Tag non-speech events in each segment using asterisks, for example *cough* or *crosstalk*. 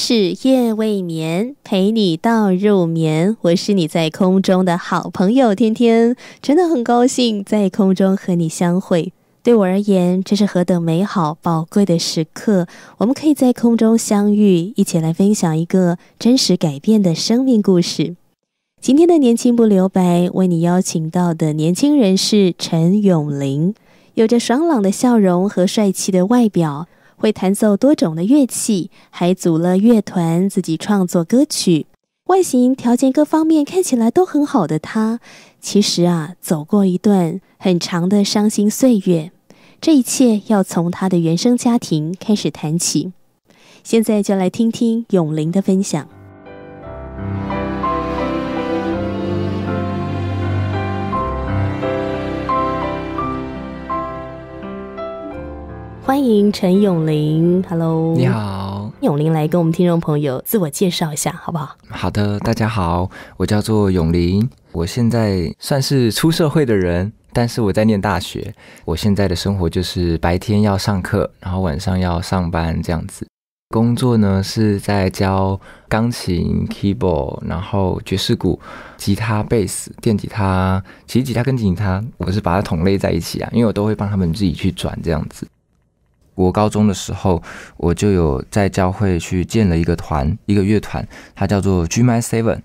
是夜未眠，陪你到入眠。我是你在空中的好朋友天天，真的很高兴在空中和你相会。对我而言，这是何等美好宝贵的时刻。我们可以在空中相遇，一起来分享一个真实改变的生命故事。今天的《年轻不留白》为你邀请到的年轻人是陈永林，有着爽朗的笑容和帅气的外表。会弹奏多种的乐器，还组了乐团，自己创作歌曲。外形条件各方面看起来都很好的他，其实啊，走过一段很长的伤心岁月。这一切要从他的原生家庭开始谈起。现在就来听听永林的分享。欢迎陈永林，Hello，你好，永林来跟我们听众朋友自我介绍一下，好不好？好的，大家好，我叫做永林，我现在算是出社会的人，但是我在念大学。我现在的生活就是白天要上课，然后晚上要上班这样子。工作呢是在教钢琴、keyboard，然后爵士鼓、吉他、贝斯、电吉他。其实吉他跟吉他，我是把它同类在一起啊，因为我都会帮他们自己去转这样子。我高中的时候，我就有在教会去建了一个团，一个乐团，它叫做 G My Seven。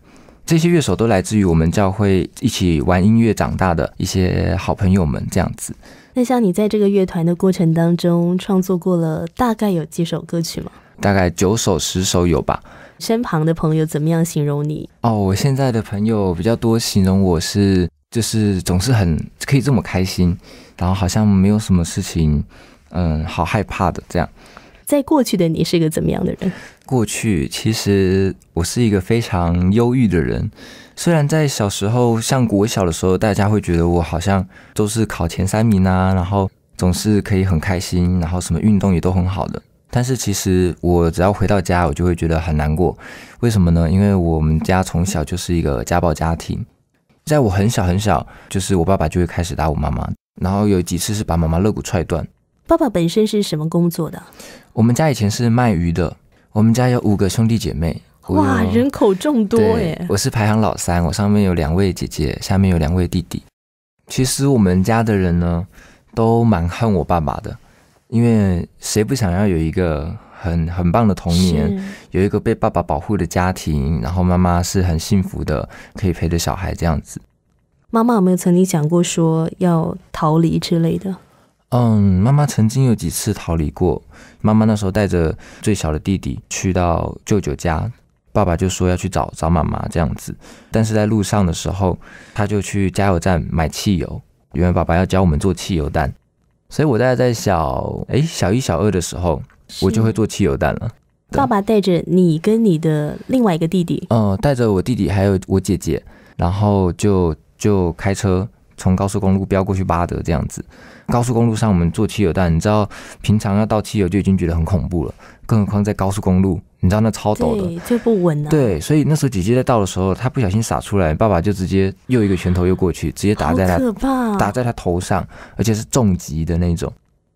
这些乐手都来自于我们教会一起玩音乐长大的一些好朋友们。这样子。那像你在这个乐团的过程当中，创作过了大概有几首歌曲吗？大概九首、十首有吧。身旁的朋友怎么样形容你？哦，我现在的朋友比较多，形容我是就是总是很可以这么开心，然后好像没有什么事情。嗯，好害怕的这样。在过去的你是一个怎么样的人？过去其实我是一个非常忧郁的人。虽然在小时候，像国小的时候，大家会觉得我好像都是考前三名啊，然后总是可以很开心，然后什么运动也都很好的。但是其实我只要回到家，我就会觉得很难过。为什么呢？因为我们家从小就是一个家暴家庭，在我很小很小，就是我爸爸就会开始打我妈妈，然后有几次是把妈妈肋骨踹断。爸爸本身是什么工作的？我们家以前是卖鱼的。我们家有五个兄弟姐妹，哇，人口众多耶！我是排行老三，我上面有两位姐姐，下面有两位弟弟。其实我们家的人呢，都蛮恨我爸爸的，因为谁不想要有一个很很棒的童年，有一个被爸爸保护的家庭，然后妈妈是很幸福的，可以陪着小孩这样子。妈妈有没有曾经讲过说要逃离之类的？嗯，妈妈曾经有几次逃离过。妈妈那时候带着最小的弟弟去到舅舅家，爸爸就说要去找找妈妈这样子。但是在路上的时候，他就去加油站买汽油，因为爸爸要教我们做汽油弹。所以我大概在小哎小一小二的时候，我就会做汽油弹了。爸爸带着你跟你的另外一个弟弟？嗯，带着我弟弟还有我姐姐，然后就就开车。从高速公路飙过去巴德这样子，高速公路上我们做汽油弹，你知道平常要倒汽油就已经觉得很恐怖了，更何况在高速公路，你知道那超陡的不稳啊。对，所以那时候姐姐在倒的时候，她不小心洒出来，爸爸就直接又一个拳头又过去，直接打在她，打在她头上，而且是重击的那种。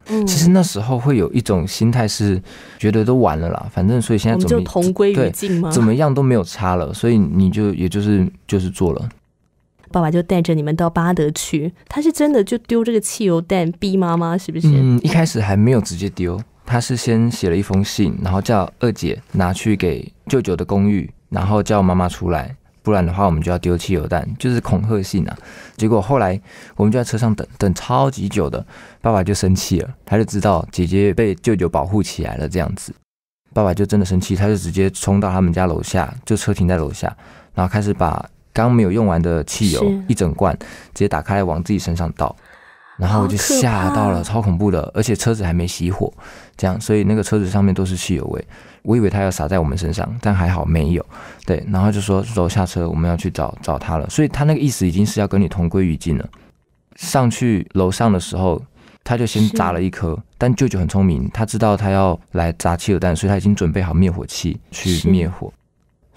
其实那时候会有一种心态是觉得都完了啦，反正所以现在就同归于尽吗？怎么样都没有差了，所以你就也就是就是做了。爸爸就带着你们到巴德去，他是真的就丢这个汽油弹逼妈妈，是不是？嗯，一开始还没有直接丢，他是先写了一封信，然后叫二姐拿去给舅舅的公寓，然后叫妈妈出来，不然的话我们就要丢汽油弹，就是恐吓信啊。结果后来我们就在车上等等超级久的，爸爸就生气了，他就知道姐姐被舅舅保护起来了这样子，爸爸就真的生气，他就直接冲到他们家楼下，就车停在楼下，然后开始把。刚没有用完的汽油一整罐，直接打开往自己身上倒，然后我就吓到了，超恐怖的，而且车子还没熄火，这样，所以那个车子上面都是汽油味。我以为他要洒在我们身上，但还好没有。对，然后就说走下车，我们要去找找他了。所以他那个意思已经是要跟你同归于尽了。上去楼上的时候，他就先砸了一颗，但舅舅很聪明，他知道他要来砸汽油弹，所以他已经准备好灭火器去灭火。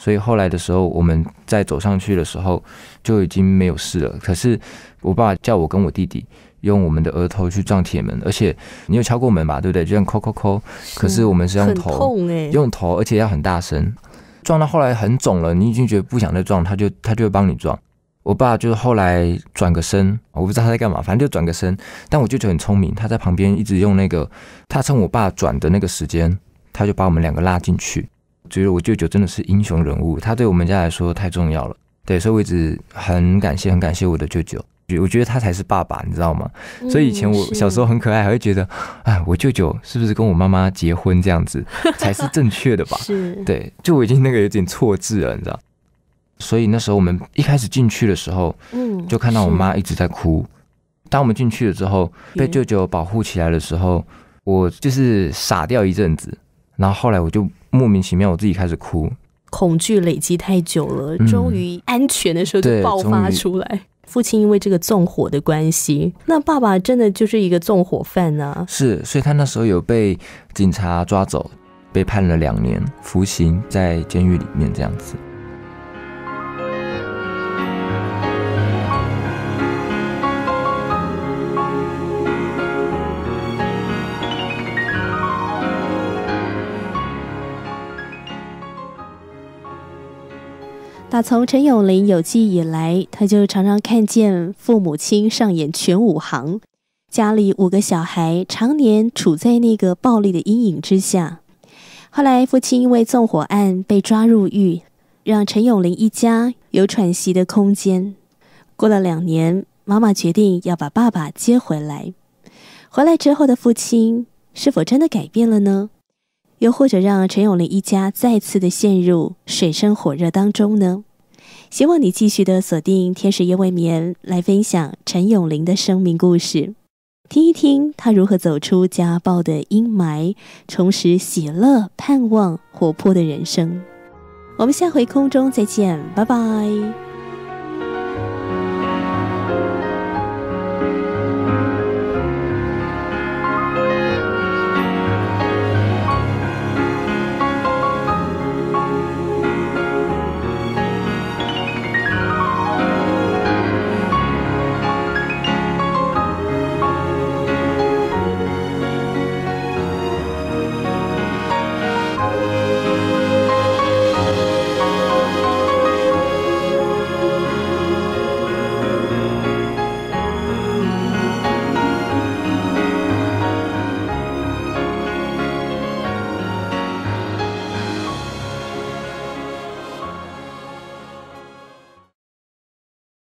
所以后来的时候，我们在走上去的时候就已经没有事了。可是我爸叫我跟我弟弟用我们的额头去撞铁门，而且你有敲过门吧？对不对？就像敲敲敲。可是我们是用头，用头，而且要很大声，撞到后来很肿了，你已经觉得不想再撞，他就他就会帮你撞。我爸就是后来转个身，我不知道他在干嘛，反正就转个身。但我舅舅很聪明，他在旁边一直用那个，他趁我爸转的那个时间，他就把我们两个拉进去。觉得我舅舅真的是英雄人物，他对我们家来说太重要了。对，所以我一直很感谢，很感谢我的舅舅。我觉得他才是爸爸，你知道吗？所以以前我小时候很可爱，还会觉得，哎，我舅舅是不是跟我妈妈结婚这样子 *laughs* 才是正确的吧？对，就我已经那个有点错字了，你知道。所以那时候我们一开始进去的时候，嗯，就看到我妈一直在哭。当我们进去了之后，被舅舅保护起来的时候，我就是傻掉一阵子。然后后来我就莫名其妙，我自己开始哭。恐惧累积太久了，终于安全的时候就爆发出来。父亲因为这个纵火的关系，那爸爸真的就是一个纵火犯呢。是，所以他那时候有被警察抓走，被判了两年服刑，在监狱里面这样子。打从陈永林有记以来，他就常常看见父母亲上演全武行。家里五个小孩常年处在那个暴力的阴影之下。后来父亲因为纵火案被抓入狱，让陈永林一家有喘息的空间。过了两年，妈妈决定要把爸爸接回来。回来之后的父亲是否真的改变了呢？又或者让陈永林一家再次的陷入水深火热当中呢？希望你继续的锁定《天使夜未眠》来分享陈永林的生命故事，听一听他如何走出家暴的阴霾，重拾喜乐、盼望、活泼的人生。我们下回空中再见，拜拜。